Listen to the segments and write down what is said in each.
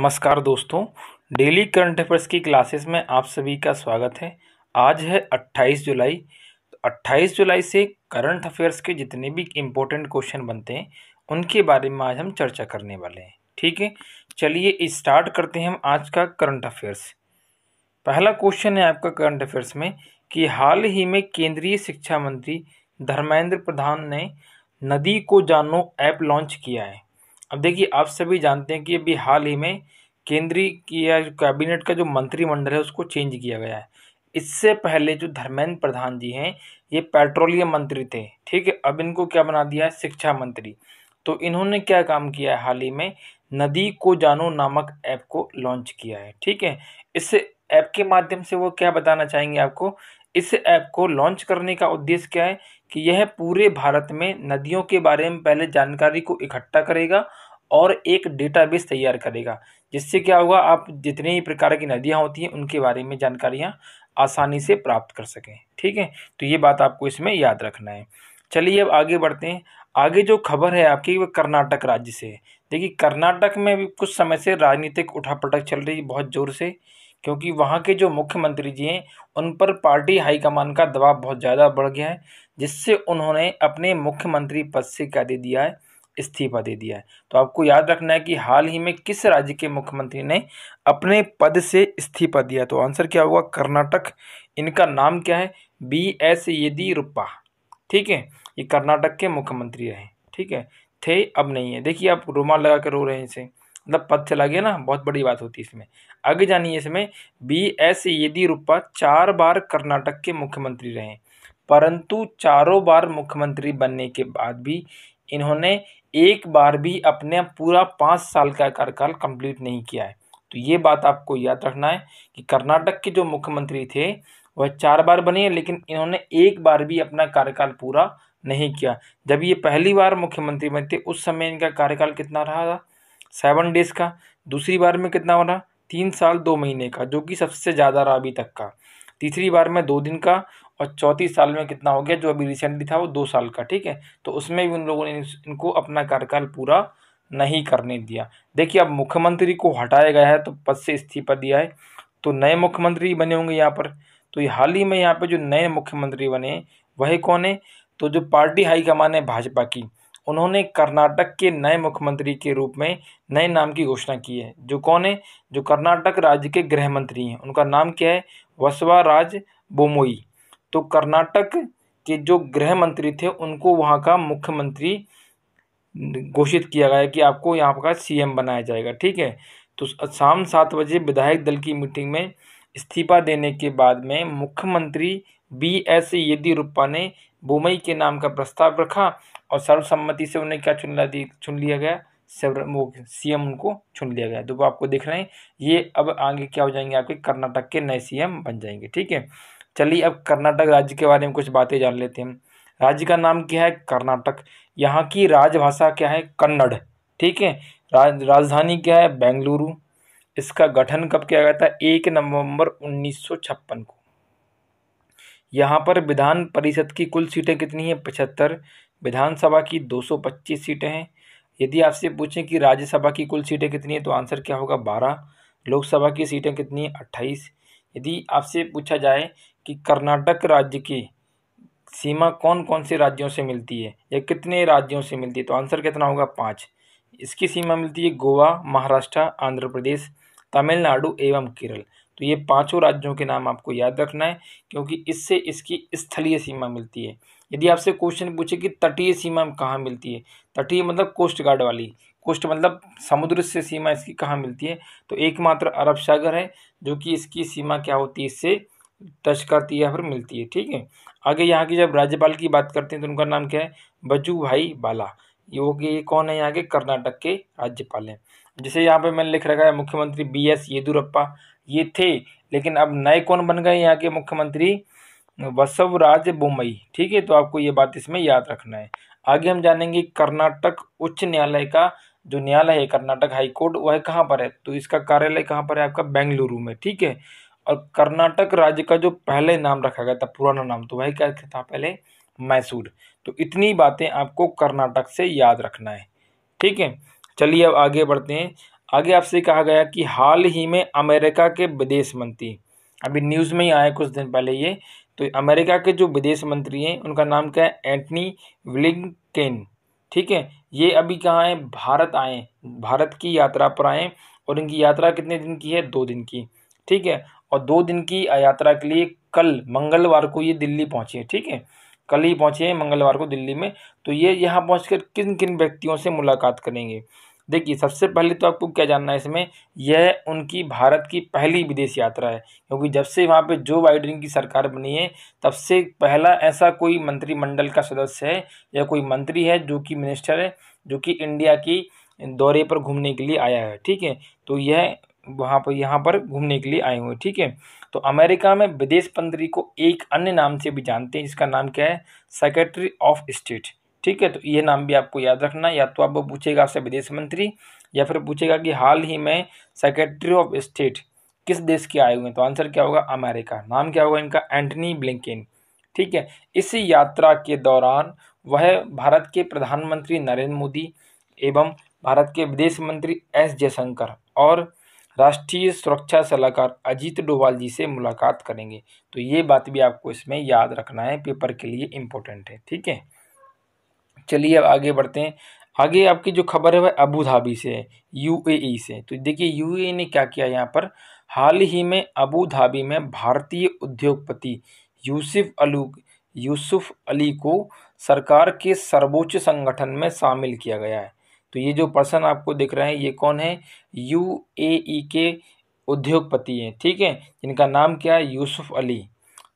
नमस्कार दोस्तों daily current affairs की क्लासेस में आप सभी का स्वागत है आज है 28 जुलाई तो 28 जुलाई से करंट अफेयर्स के जितने भी इम्पोर्टेंट क्वेश्चन बनते हैं उनके बारे में आज हम चर्चा करने वाले हैं ठीक है चलिए स्टार्ट करते हैं हम आज का करंट अफेयर्स पहला क्वेश्चन है आपका करंट अफेयर्स में कि हाल ही में केंद्रीय शिक्षा मंत्री धर्मेंद्र प्रधान ने नदी को जानो ऐप लॉन्च किया है अब देखिए आप सभी जानते हैं कि अभी हाल ही में केंद्रीय या कैबिनेट का जो मंत्रिमंडल है उसको चेंज किया गया है इससे पहले जो धर्मेंद्र प्रधान जी हैं ये पेट्रोलियम मंत्री थे ठीक है अब इनको क्या बना दिया है शिक्षा मंत्री तो इन्होंने क्या काम किया है हाल ही में नदी को जानो नामक ऐप को लॉन्च किया है ठीक है इस ऐप के माध्यम से वो क्या बताना चाहेंगे आपको इस ऐप को लॉन्च करने का उद्देश्य क्या है कि यह पूरे भारत में नदियों के बारे में पहले जानकारी को इकट्ठा करेगा और एक डेटाबेस तैयार करेगा जिससे क्या होगा आप जितने ही प्रकार की नदियाँ होती हैं उनके बारे में जानकारियाँ आसानी से प्राप्त कर सकें ठीक है तो ये बात आपको इसमें याद रखना है चलिए अब आगे बढ़ते हैं आगे जो खबर है आपकी वह कर्नाटक राज्य से देखिए कर्नाटक में भी कुछ समय से राजनीतिक उठापटक चल रही है बहुत ज़ोर से क्योंकि वहाँ के जो मुख्यमंत्री जी हैं उन पर पार्टी हाईकमान का दबाव बहुत ज़्यादा बढ़ गया है जिससे उन्होंने अपने मुख्यमंत्री पद से क्या दे दिया है इस्तीफ़ा दे दिया है तो आपको याद रखना है कि हाल ही में किस राज्य के मुख्यमंत्री ने अपने पद से इस्तीफ़ा दिया तो आंसर क्या होगा कर्नाटक इनका नाम क्या है बी एस येदियुरप्पा ठीक है ये कर्नाटक के मुख्यमंत्री रहे ठीक है थे अब नहीं है देखिए आप रुमाल लगा कर रो रहे हैं इसे मतलब पद चला गया ना बहुत बड़ी बात होती है इसमें आगे जानिए इसमें बी एस येदियुरप्पा चार बार कर्नाटक के मुख्यमंत्री रहे परंतु चारों बार मुख्यमंत्री बनने के बाद भी इन्होंने एक बार भी अपने पूरा पाँच साल का कार्यकाल कंप्लीट नहीं किया है तो ये बात आपको याद रखना है कि कर्नाटक के जो मुख्यमंत्री थे वह चार बार बने लेकिन इन्होंने एक बार भी अपना कार्यकाल पूरा नहीं किया जब ये पहली बार मुख्यमंत्री बने थे उस समय इनका कार्यकाल कितना रहा था सेवन डेज़ का दूसरी बार में कितना बना तीन साल दो महीने का जो कि सबसे ज़्यादा रहा अभी तक का तीसरी बार में दो दिन का और चौथी साल में कितना हो गया जो अभी रिसेंटली था वो दो साल का ठीक है तो उसमें भी उन लोगों ने इनको अपना कार्यकाल पूरा नहीं करने दिया देखिए अब मुख्यमंत्री को हटाया गया है तो पद से इस्तीफा दिया है तो नए मुख्यमंत्री बने होंगे यहाँ पर तो ये हाल ही में यहाँ पर जो नए मुख्यमंत्री बने वह कौन है तो जो पार्टी हाईकमान है भाजपा की उन्होंने कर्नाटक के नए मुख्यमंत्री के रूप में नए नाम की घोषणा की है जो कौन है जो कर्नाटक राज्य के गृह मंत्री हैं उनका नाम क्या है बसवाराज बोमोई तो कर्नाटक के जो गृह मंत्री थे उनको वहाँ का मुख्यमंत्री घोषित किया गया कि आपको यहाँ का सीएम बनाया जाएगा ठीक है तो शाम सात बजे विधायक दल की मीटिंग में इस्तीफा देने के बाद में मुख्यमंत्री बी एस येदियुरप्पा ने बोमई के नाम का प्रस्ताव रखा और सर्वसम्मति से उन्हें क्या चुन दी चुन लिया गया वो सी एम उनको चुन लिया गया तो वो आपको देख रहे हैं ये अब आगे क्या हो जाएंगे आपके कर्नाटक के नए सी एम बन जाएंगे ठीक है चलिए अब कर्नाटक राज्य के बारे में कुछ बातें जान लेते हैं राज्य का नाम क्या है कर्नाटक यहाँ की राजभाषा क्या है कन्नड़ ठीक है राज राजधानी क्या है बेंगलुरु इसका गठन कब किया गया था एक नवंबर छप्पन को यहाँ पर विधान परिषद की कुल सीटें कितनी है पचहत्तर विधानसभा की 225 सीटें हैं यदि आपसे पूछें कि राज्यसभा की कुल सीटें कितनी है तो आंसर क्या होगा बारह लोकसभा की सीटें कितनी है अट्ठाईस यदि आपसे पूछा जाए कि कर्नाटक राज्य की सीमा कौन कौन से राज्यों से मिलती है या कितने राज्यों से मिलती है तो आंसर कितना होगा पाँच इसकी सीमा मिलती है गोवा महाराष्ट्र आंध्र प्रदेश तमिलनाडु एवं केरल तो ये पांचों राज्यों के नाम आपको याद रखना है क्योंकि इससे इसकी स्थलीय सीमा मिलती है यदि आपसे क्वेश्चन पूछे कि तटीय सीमा कहाँ मिलती है तटीय मतलब कोस्ट गार्ड वाली कोस्ट मतलब समुद्र से सीमा इसकी कहाँ मिलती है तो एकमात्र अरब सागर है जो कि इसकी सीमा क्या होती है इससे टच करती है या फिर मिलती है ठीक है आगे यहाँ की जब राज्यपाल की बात करते हैं तो उनका नाम क्या है बजू भाई बाला ये यो ये कौन है यहाँ के कर्नाटक के राज्यपाल हैं जैसे यहाँ पे मैंने लिख रखा है मुख्यमंत्री बी एस येदुरप्पा ये थे लेकिन अब नए कौन बन गए यहाँ के मुख्यमंत्री बसवराज बुम्बई ठीक है तो आपको ये बात इसमें याद रखना है आगे हम जानेंगे कर्नाटक उच्च न्यायालय का जो न्यायालय है कर्नाटक हाईकोर्ट वह कहाँ पर है तो इसका कार्यालय कहाँ पर है आपका बेंगलुरु में ठीक है और कर्नाटक राज्य का जो पहले नाम रखा गया था पुराना नाम तो वह क्या था पहले मैसूर तो इतनी बातें आपको कर्नाटक से याद रखना है ठीक है चलिए अब आगे बढ़ते हैं आगे आपसे कहा गया कि हाल ही में अमेरिका के विदेश मंत्री अभी न्यूज़ में ही आए कुछ दिन पहले ये तो अमेरिका के जो विदेश मंत्री हैं उनका नाम क्या है एंटनी विलिंगकेन ठीक है ये अभी कहाँ हैं भारत आए भारत की यात्रा पर आए और इनकी यात्रा कितने दिन की है दो दिन की ठीक है और दो दिन की यात्रा के लिए कल मंगलवार को ये दिल्ली पहुँचे हैं ठीक है कल ही पहुँचे हैं मंगलवार को दिल्ली में तो ये यहाँ पहुँच किन किन व्यक्तियों से मुलाकात करेंगे देखिए सबसे पहले तो आपको क्या जानना है इसमें यह उनकी भारत की पहली विदेश यात्रा है क्योंकि जब से वहाँ पे जो बाइडन की सरकार बनी है तब से पहला ऐसा कोई मंत्रिमंडल का सदस्य है या कोई मंत्री है जो कि मिनिस्टर है जो कि इंडिया की दौरे पर घूमने के लिए आया है ठीक है तो यह वहाँ पर यहाँ पर घूमने के लिए आए हुए ठीक है तो अमेरिका में विदेश मंत्री को एक अन्य नाम से भी जानते हैं जिसका नाम क्या है सेक्रेटरी ऑफ स्टेट ठीक है तो ये नाम भी आपको याद रखना या तो आप पूछेगा आपसे विदेश मंत्री या फिर पूछेगा कि हाल ही में सेक्रेटरी ऑफ स्टेट किस देश के आए हुए हैं तो आंसर क्या होगा अमेरिका नाम क्या होगा इनका एंटनी ब्लिंकिन ठीक है इस यात्रा के दौरान वह भारत के प्रधानमंत्री नरेंद्र मोदी एवं भारत के विदेश मंत्री एस जयशंकर और राष्ट्रीय सुरक्षा सलाहकार अजीत डोवाल जी से मुलाकात करेंगे तो ये बात भी आपको इसमें याद रखना है पेपर के लिए इम्पोर्टेंट है ठीक है चलिए अब आगे बढ़ते हैं आगे आपकी जो खबर है वह अबू धाबी से है यूएई से तो देखिए यूएई ने क्या किया यहाँ पर हाल ही में अबू धाबी में भारतीय उद्योगपति यूसुफ अलू यूसुफ अली को सरकार के सर्वोच्च संगठन में शामिल किया गया है तो ये जो पर्सन आपको दिख रहे हैं ये कौन है यूएई के उद्योगपति हैं ठीक है जिनका नाम क्या है यूसुफ अली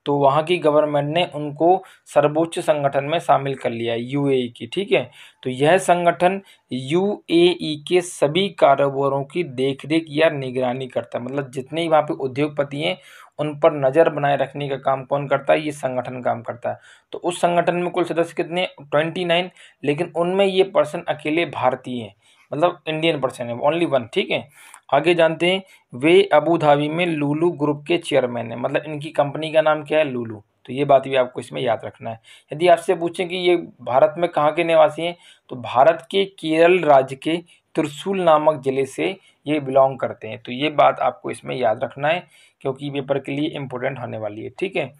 तो वहाँ की गवर्नमेंट ने उनको सर्वोच्च संगठन में शामिल कर लिया यू ए ई की ठीक है तो यह संगठन यू ए ई के सभी कारोबारों की देख रेख या निगरानी करता है मतलब जितने ही वहाँ पे उद्योगपति हैं उन पर नज़र बनाए रखने का काम कौन करता है ये संगठन काम करता है तो उस संगठन में कुल सदस्य कितने ट्वेंटी नाइन लेकिन उनमें ये पर्सन अकेले भारतीय हैं मतलब इंडियन पर्सन है ओनली वन ठीक है आगे जानते हैं वे अबू धाबी में लूलू ग्रुप के चेयरमैन हैं मतलब इनकी कंपनी का नाम क्या है लूलू तो ये बात भी आपको इसमें याद रखना है यदि आपसे पूछें कि ये भारत में कहाँ के निवासी हैं तो भारत के केरल राज्य के त्रिशूल नामक ज़िले से ये बिलोंग करते हैं तो ये बात आपको इसमें याद रखना है क्योंकि पेपर के लिए इम्पोर्टेंट होने वाली है ठीक है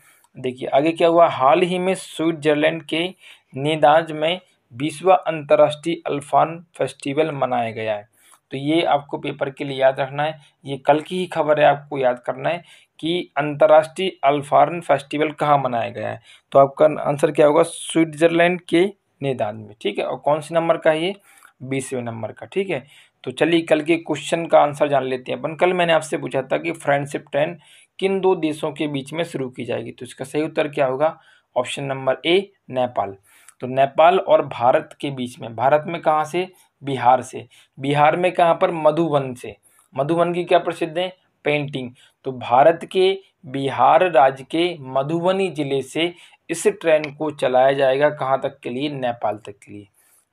देखिए आगे क्या हुआ हाल ही में स्विट्जरलैंड के नीदाज में बीसवा अंतर्राष्ट्रीय अल्फान फेस्टिवल मनाया गया है तो ये आपको पेपर के लिए याद रखना है ये कल की ही खबर है आपको याद करना है कि अंतर्राष्ट्रीय अल्फान फेस्टिवल कहाँ मनाया गया है तो आपका आंसर क्या होगा स्विट्जरलैंड के नेदान में ठीक है और कौन से नंबर का ये बीसवें नंबर का ठीक है तो चलिए कल के क्वेश्चन का आंसर जान लेते हैं अपन कल मैंने आपसे पूछा था कि फ्रेंडशिप ट्रेन किन दो देशों के बीच में शुरू की जाएगी तो इसका सही उत्तर क्या होगा ऑप्शन नंबर ए नेपाल तो नेपाल और भारत के बीच में भारत में कहाँ से बिहार से बिहार में कहाँ पर मधुबन से मधुबन की क्या प्रसिद्ध है पेंटिंग तो भारत के बिहार राज्य के मधुबनी ज़िले से इस ट्रेन को चलाया जाएगा कहाँ तक के लिए नेपाल तक के लिए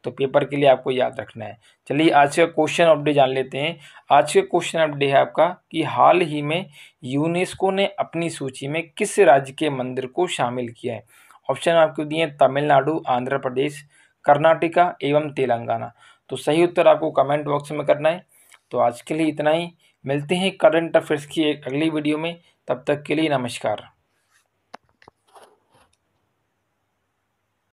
तो पेपर के लिए आपको याद रखना है चलिए आज का क्वेश्चन अपडेट जान लेते हैं आज का क्वेश्चन अपडेट है आपका कि हाल ही में यूनेस्को ने अपनी सूची में किस राज्य के मंदिर को शामिल किया है ऑप्शन आपको दिए तमिलनाडु आंध्र प्रदेश कर्नाटका एवं तेलंगाना तो सही उत्तर आपको कमेंट बॉक्स में करना है तो आज के लिए इतना ही मिलते हैं करंट अफेयर्स की एक अगली वीडियो में तब तक के लिए नमस्कार